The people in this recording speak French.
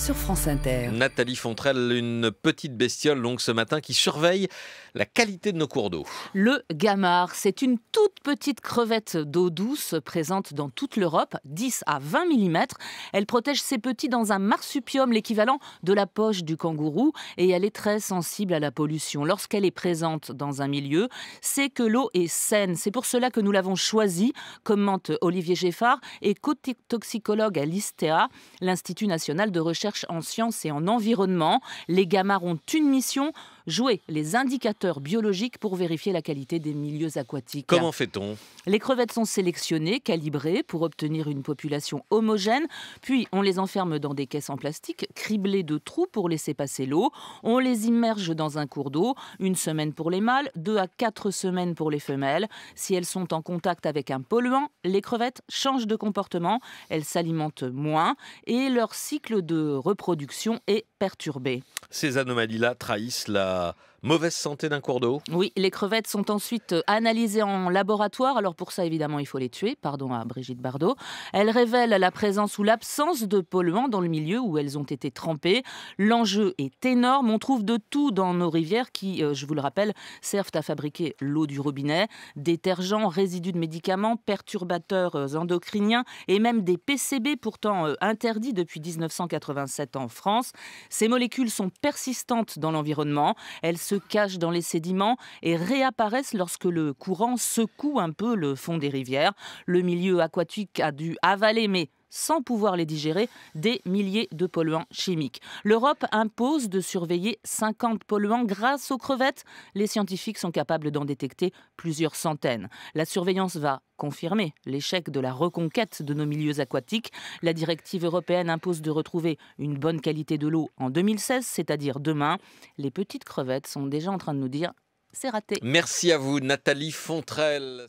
sur France Inter. Nathalie Fontrelle, une petite bestiole longue ce matin qui surveille la qualité de nos cours d'eau. Le gamard, c'est une toute petite crevette d'eau douce présente dans toute l'Europe, 10 à 20 mm. Elle protège ses petits dans un marsupium, l'équivalent de la poche du kangourou, et elle est très sensible à la pollution. Lorsqu'elle est présente dans un milieu, c'est que l'eau est saine. C'est pour cela que nous l'avons choisie, commente Olivier Geffard, toxicologue à l'ISTEA, l'Institut national de recherche en sciences et en environnement. Les Gamards ont une mission, jouer les indicateurs biologiques pour vérifier la qualité des milieux aquatiques. Comment fait-on Les crevettes sont sélectionnées, calibrées pour obtenir une population homogène, puis on les enferme dans des caisses en plastique criblées de trous pour laisser passer l'eau. On les immerge dans un cours d'eau, une semaine pour les mâles, deux à quatre semaines pour les femelles. Si elles sont en contact avec un polluant, les crevettes changent de comportement, elles s'alimentent moins et leur cycle de reproduction est perturbé. Ces anomalies-là trahissent la uh, Mauvaise santé d'un cours d'eau Oui, les crevettes sont ensuite euh, analysées en laboratoire. Alors pour ça, évidemment, il faut les tuer. Pardon à Brigitte Bardot. Elles révèlent la présence ou l'absence de polluants dans le milieu où elles ont été trempées. L'enjeu est énorme. On trouve de tout dans nos rivières qui, euh, je vous le rappelle, servent à fabriquer l'eau du robinet, détergents, résidus de médicaments, perturbateurs euh, endocriniens et même des PCB pourtant interdits depuis 1987 en France. Ces molécules sont persistantes dans l'environnement. Elles se cachent dans les sédiments et réapparaissent lorsque le courant secoue un peu le fond des rivières. Le milieu aquatique a dû avaler, mais sans pouvoir les digérer, des milliers de polluants chimiques. L'Europe impose de surveiller 50 polluants grâce aux crevettes. Les scientifiques sont capables d'en détecter plusieurs centaines. La surveillance va confirmer l'échec de la reconquête de nos milieux aquatiques. La directive européenne impose de retrouver une bonne qualité de l'eau en 2016, c'est-à-dire demain. Les petites crevettes sont déjà en train de nous dire c'est raté. Merci à vous, Nathalie Fontrelle.